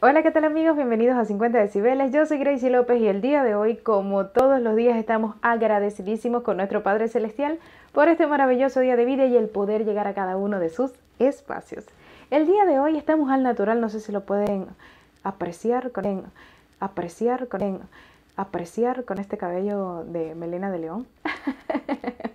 Hola, ¿qué tal amigos? Bienvenidos a 50 decibeles. Yo soy Gracie López y el día de hoy, como todos los días, estamos agradecidísimos con nuestro Padre Celestial por este maravilloso día de vida y el poder llegar a cada uno de sus espacios. El día de hoy estamos al natural, no sé si lo pueden apreciar apreciar apreciar con este cabello de melena de león.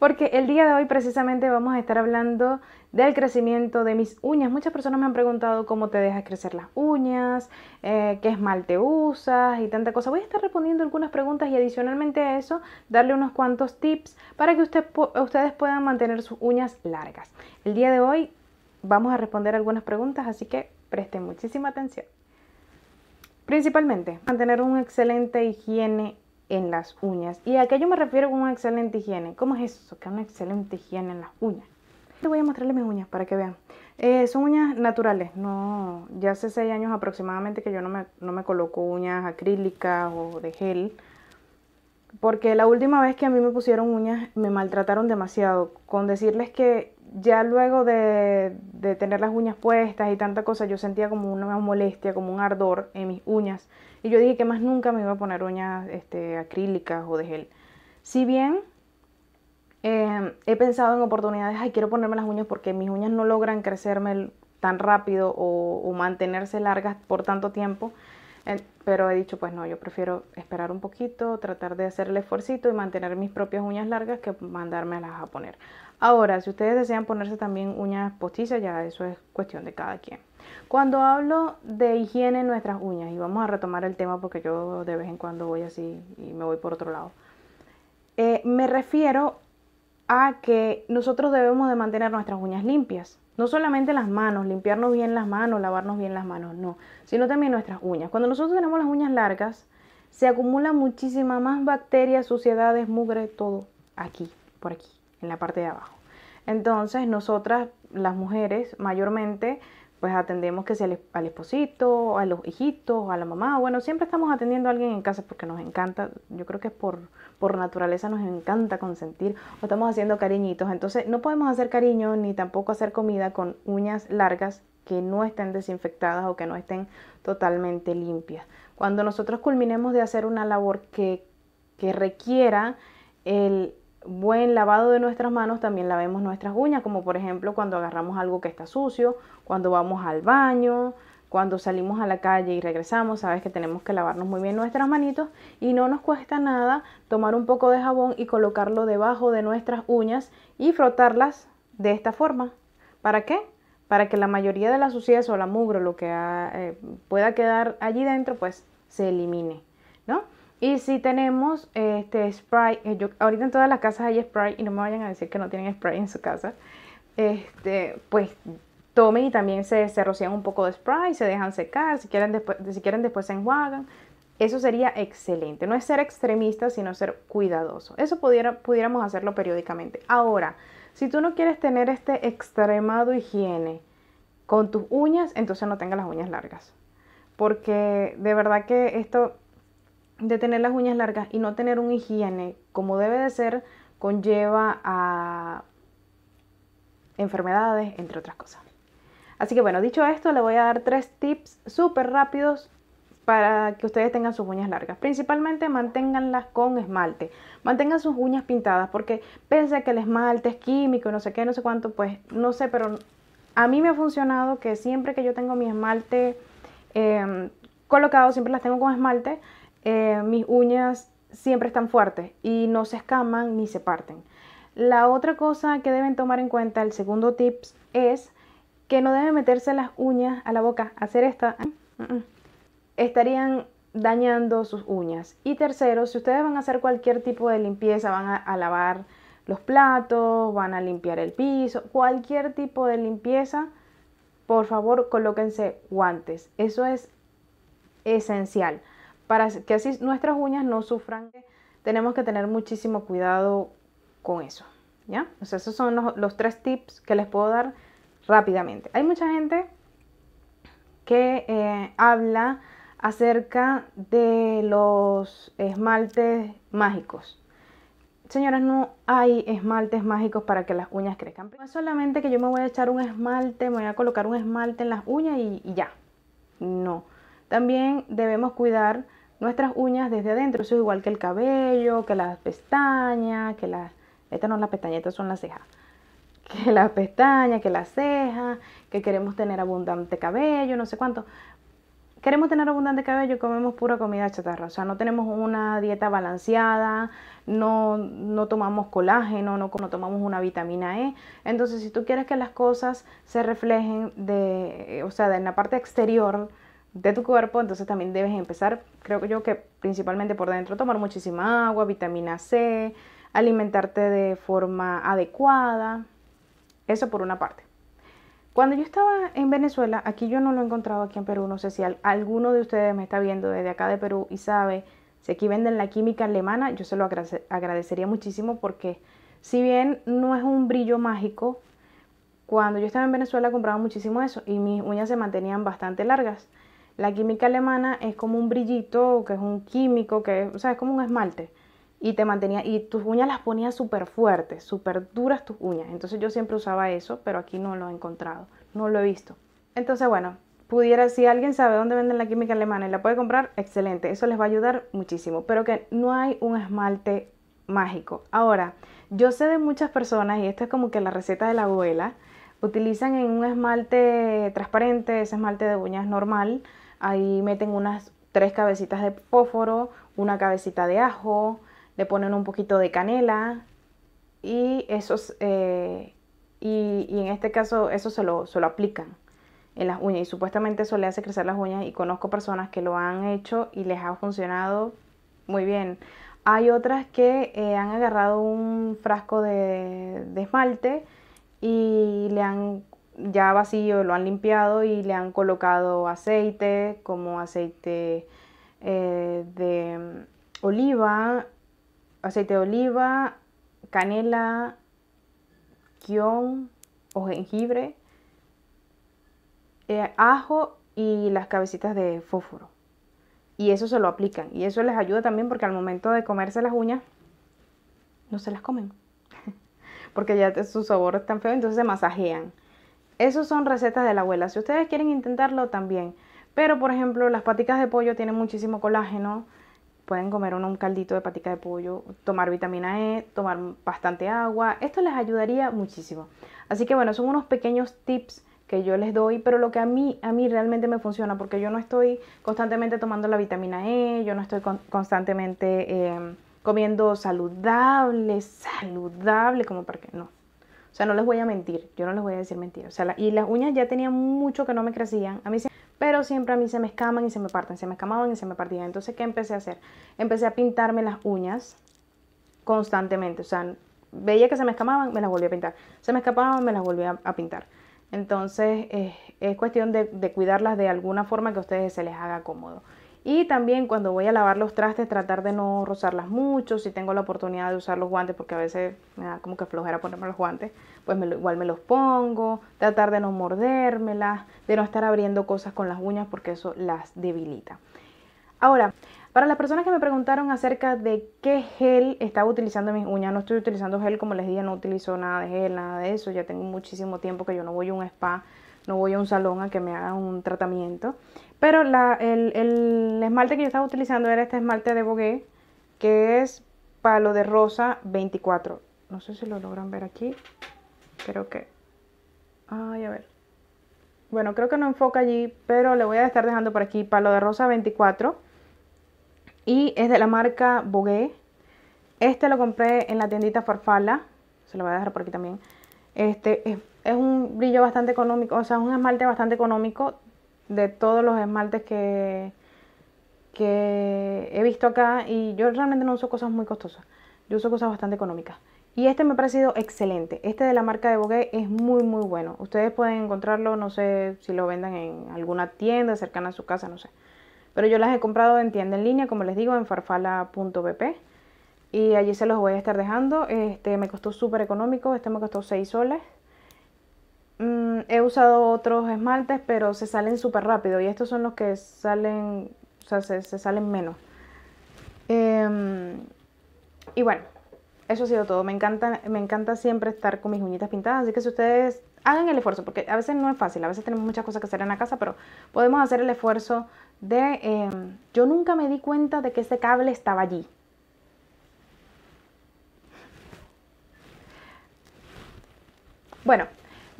Porque el día de hoy precisamente vamos a estar hablando del crecimiento de mis uñas. Muchas personas me han preguntado cómo te dejas crecer las uñas, es eh, qué esmalte usas y tanta cosa. Voy a estar respondiendo algunas preguntas y adicionalmente a eso darle unos cuantos tips para que ustedes puedan mantener sus uñas largas. El día de hoy vamos a responder algunas preguntas, así que presten muchísima atención. Principalmente, mantener una excelente higiene en las uñas. ¿Y a qué yo me refiero con una excelente higiene? ¿Cómo es eso? ¿Qué es una excelente higiene en las uñas voy a mostrarles mis uñas para que vean. Eh, son uñas naturales, no, ya hace 6 años aproximadamente que yo no me, no coloco uñas acrílicas o de gel, porque la última vez que a mí me pusieron uñas me maltrataron demasiado, con decirles que ya luego de, tener las uñas puestas y tanta cosa, yo sentía como una molestia, como un ardor en mis uñas, y yo dije que más nunca me iba a poner uñas este, acrílicas o de gel. Si bien Em, he pensado en oportunidades, ay, quiero ponerme las uñas porque mis uñas no logran crecerme tan rápido o, mantenerse largas por tanto tiempo. pero he dicho, pues no, yo prefiero esperar un poquito, tratar de hacer el esfuercito y mantener mis propias uñas largas que mandármelas a poner. Ahora, si ustedes desean ponerse también uñas postizas, ya eso es cuestión de cada quien. Cuando hablo de higiene en nuestras uñas, y vamos a retomar el tema porque yo de vez en cuando voy así y me voy por otro lado, eh, me refiero a que nosotros debemos de mantener nuestras uñas limpias. No solamente las manos, limpiarnos bien las manos, lavarnos bien las manos, no, sino también nuestras uñas. Cuando nosotros tenemos las uñas largas, se acumula muchísima más bacterias, suciedades, mugre, todo aquí, por aquí, en la parte de abajo. Entonces, nosotras, las mujeres, mayormente, pues atendemos que sea al, esposito, a los hijitos, a la mamá, bueno, siempre estamos atendiendo a alguien en casa porque nos encanta, yo creo que es por, por naturaleza nos encanta consentir o estamos haciendo cariñitos, entonces no podemos hacer cariño ni tampoco hacer comida con uñas largas que no estén desinfectadas o que no estén totalmente limpias. Cuando nosotros culminemos de hacer una labor que, que requiera el buen lavado de nuestras manos también lavemos nuestras uñas, como por ejemplo cuando agarramos algo que está sucio, cuando vamos al baño, cuando salimos a la calle y regresamos, sabes que tenemos que lavarnos muy bien nuestras manitos y no nos cuesta nada tomar un poco de jabón y colocarlo debajo de nuestras uñas y frotarlas de esta forma. ¿Para qué? Para que la mayoría de la suciedad o la mugre, lo que ah, eh, pueda quedar allí dentro, pues se elimine, ¿no? Y si tenemos este spray, eh, ahorita en todas las casas hay spray y no me vayan a decir que no tienen spray en su casa. Este, pues tomen y también se, se rocían un poco de spray, se dejan secar, si quieren después, si quieren después se enjuagan. Eso sería excelente. No es ser extremista, sino ser cuidadoso. Eso pudiera, pudiéramos hacerlo periódicamente. Ahora, si tú no quieres tener este extremado higiene con tus uñas, entonces no tengas las uñas largas. Porque de verdad que esto de tener las uñas largas y no tener un higiene como debe de ser conlleva a enfermedades, entre otras cosas. Así que bueno, dicho esto, le voy a dar tres tips súper rápidos para que ustedes tengan sus uñas largas. Principalmente manténganlas con esmalte. Mantengan sus uñas pintadas porque pese que el esmalte es químico, no sé qué, no sé cuánto, pues no sé, pero a mí me ha funcionado que siempre que yo tengo mi esmalte em, colocado, siempre las tengo con esmalte, eh, mis uñas siempre están fuertes y no se escaman ni se parten. La otra cosa que deben tomar en cuenta, el segundo tips, es que no deben meterse las uñas a la boca. Hacer esta ah, ah, ah, estarían dañando sus uñas. Y tercero, si ustedes van a hacer cualquier tipo de limpieza, van a lavar los platos, van a limpiar el piso, cualquier tipo de limpieza, por favor colóquense guantes. Eso es esencial para que así nuestras uñas no sufran, tenemos que tener muchísimo cuidado con eso. ¿ya? O sea, esos son los, tres tips que les puedo dar rápidamente. Hay mucha gente que eh, habla acerca de los esmaltes mágicos. Señoras, no hay esmaltes mágicos para que las uñas crezcan. No es solamente que yo me voy a echar un esmalte, me voy a colocar un esmalte en las uñas y ya. No. También debemos cuidar nuestras uñas desde adentro. Eso es igual que el cabello, que las pestañas, que las... Estas no las pestañas, son las cejas. Que las pestañas, que las cejas, que queremos tener abundante cabello, no sé cuánto. Queremos tener abundante cabello y comemos pura comida chatarra. O sea, no tenemos una dieta balanceada, no, tomamos colágeno, no, como tomamos una vitamina E. Entonces, si tú quieres que las cosas se reflejen de, o sea, en la parte exterior, de tu cuerpo, entonces también debes empezar, creo que yo que principalmente por dentro, tomar muchísima agua, vitamina C, alimentarte de forma adecuada, eso por una parte. Cuando yo estaba en Venezuela, aquí yo no lo he encontrado aquí en Perú, no sé si alguno de ustedes me está viendo desde acá de Perú y sabe, si aquí venden la química alemana, yo se lo agradecería muchísimo porque si bien no es un brillo mágico, cuando yo estaba en Venezuela compraba muchísimo eso y mis uñas se mantenían bastante largas. La química alemana es como un brillito, que es un químico, que es, o sea, es como un esmalte. Y te mantenía, y tus uñas las ponía súper fuertes, súper duras tus uñas. Entonces yo siempre usaba eso, pero aquí no lo he encontrado, no lo he visto. Entonces, bueno, pudiera, si alguien sabe dónde venden la química alemana y la puede comprar, excelente, eso les va a ayudar muchísimo. Pero que no hay un esmalte mágico. Ahora, yo sé de muchas personas, y esto es como que la receta de la abuela, utilizan en un esmalte transparente, ese esmalte de uñas normal, Ahí meten unas tres cabecitas de fósforo, una cabecita de ajo, le ponen un poquito de canela y esos, eh, y, en este caso eso se lo, se lo aplican en las uñas y supuestamente eso le hace crecer las uñas y conozco personas que lo han hecho y les ha funcionado muy bien. Hay otras que eh, han agarrado un frasco de, de, esmalte y le han ya vacío, lo han limpiado y le han colocado aceite, como aceite eh, de mm, oliva, aceite de oliva, canela, guión o jengibre, eh, ajo y las cabecitas de fósforo. Y eso se lo aplican. Y eso les ayuda también porque al momento de comerse las uñas, no se las comen. porque ya su sabor es tan feo, entonces se masajean. Esas son recetas de la abuela. Si ustedes quieren intentarlo, también. Pero, por ejemplo, las paticas de pollo tienen muchísimo colágeno. Pueden comer un, un caldito de patica de pollo, tomar vitamina E, tomar bastante agua. Esto les ayudaría muchísimo. Así que bueno, son unos pequeños tips que yo les doy, pero lo que a mí, a mí realmente me funciona, porque yo no estoy constantemente tomando la vitamina E, yo no estoy constantemente eh, comiendo saludable, saludable, como para que no. O sea, no les voy a mentir, yo no les voy a decir mentira. O sea, y las uñas ya tenían mucho que no me crecían. A mí pero siempre a mí se me escaman y se me parten, se me escamaban y se me partían. Entonces, ¿qué empecé a hacer? Empecé a pintarme las uñas constantemente. O sea, veía que se me escamaban, me las volví a pintar. Se me escapaban, me las volví a, pintar. Entonces, es cuestión de cuidarlas de alguna forma que a ustedes se les haga cómodo. Y también cuando voy a lavar los trastes, tratar de no rozarlas mucho. Si tengo la oportunidad de usar los guantes, porque a veces me da como que flojera ponerme los guantes, pues me, igual me los pongo. Tratar de no mordérmelas, de no estar abriendo cosas con las uñas, porque eso las debilita. Ahora, para las personas que me preguntaron acerca de qué gel estaba utilizando mis uñas, no estoy utilizando gel, como les dije, no utilizo nada de gel, nada de eso. Ya tengo muchísimo tiempo que yo no voy a un spa, no voy a un salón a que me hagan un tratamiento. Pero el, esmalte que yo estaba utilizando era este esmalte de Bogué, que es palo de rosa 24. No sé si lo logran ver aquí. Creo que... Ay, a ver. Bueno, creo que no enfoca allí, pero le voy a estar dejando por aquí palo de rosa 24. Y es de la marca Bogué. Este lo compré en la tiendita Farfala. Se lo voy a dejar por aquí también. Este es, es un brillo bastante económico, o sea, es un esmalte bastante económico de todos los esmaltes que, que he visto acá y yo realmente no uso cosas muy costosas, yo uso cosas bastante económicas. Y este me ha parecido excelente, este de la marca de Bogue es muy muy bueno, ustedes pueden encontrarlo, no sé si lo vendan en alguna tienda cercana a su casa, no sé. Pero yo las he comprado en tienda en línea, como les digo, en farfala.bp y allí se los voy a estar dejando, este me costó súper económico, este me costó 6 soles Mm, he usado otros esmaltes, pero se salen súper rápido y estos son los que salen, o sea, se, salen menos. Em, y bueno, eso ha sido todo. Me encanta, me encanta siempre estar con mis uñitas pintadas, así que si ustedes hagan el esfuerzo, porque a veces no es fácil, a veces tenemos muchas cosas que hacer en la casa, pero podemos hacer el esfuerzo de... Em, yo nunca me di cuenta de que ese cable estaba allí. Bueno,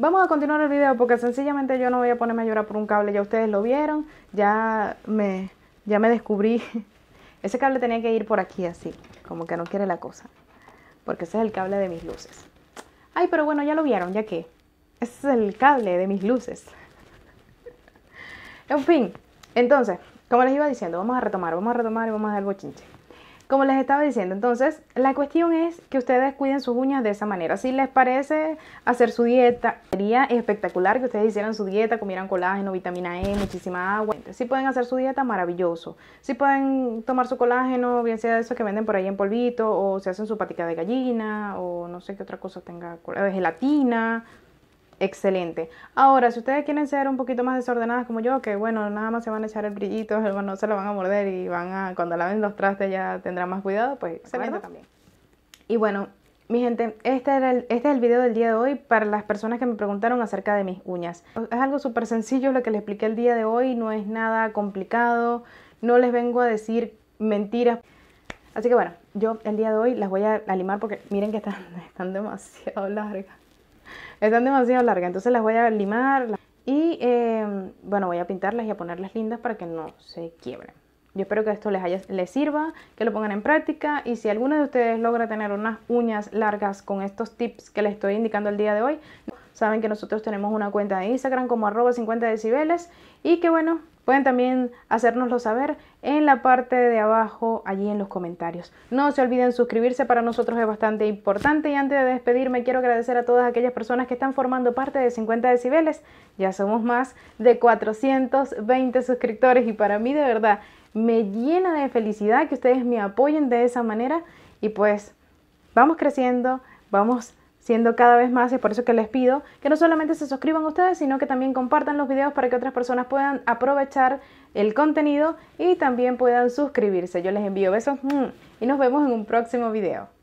Vamos a continuar el video porque sencillamente yo no voy a ponerme a llorar por un cable. Ya ustedes lo vieron, ya me, ya me descubrí. Ese cable tenía que ir por aquí así, como que no quiere la cosa. Porque ese es el cable de mis luces. Ay, pero bueno, ya lo vieron, ya que. Ese es el cable de mis luces. en fin, entonces, como les iba diciendo, vamos a retomar, vamos a retomar y vamos a dar bochinche. Como les estaba diciendo, entonces la cuestión es que ustedes cuiden sus uñas de esa manera. Si les parece hacer su dieta, sería espectacular que ustedes hicieran su dieta, comieran colágeno, vitamina E, muchísima agua. Si pueden hacer su dieta, maravilloso. Si pueden tomar su colágeno, bien sea de esos que venden por ahí en polvito, o se hacen su patica de gallina, o no sé qué otra cosa tenga, gelatina, excelente. Ahora, si ustedes quieren ser un poquito más desordenadas como yo, que bueno, nada más se van a echar el brillito, no se lo van a morder y van a, cuando laven los trastes ya tendrán más cuidado, pues se también. Y bueno, mi gente, este, era este es el video del día de hoy para las personas que me preguntaron acerca de mis uñas. Es algo súper sencillo lo que les expliqué el día de hoy, no es nada complicado, no les vengo a decir mentiras. Así que bueno, yo el día de hoy las voy a limar porque miren que están, están demasiado largas. Están demasiado largas, entonces las voy a limar y em, bueno, voy a pintarlas y a ponerlas lindas para que no se quiebren. Yo espero que esto les, les sirva, que lo pongan en práctica y si alguno de ustedes logra tener unas uñas largas con estos tips que les estoy indicando el día de hoy, saben que nosotros tenemos una cuenta de Instagram como arroba 50 decibeles y que bueno, Pueden también hacérnoslo saber en la parte de abajo, allí en los comentarios. No se olviden suscribirse, para nosotros es bastante importante. Y antes de despedirme, quiero agradecer a todas aquellas personas que están formando parte de 50 decibeles. Ya somos más de 420 suscriptores y para mí de verdad me llena de felicidad que ustedes me apoyen de esa manera. Y pues vamos creciendo, vamos siendo cada vez más, y por eso que les pido que no solamente se suscriban ustedes, sino que también compartan los videos para que otras personas puedan aprovechar el contenido y también puedan suscribirse. Yo les envío besos mm, y nos vemos en un próximo video.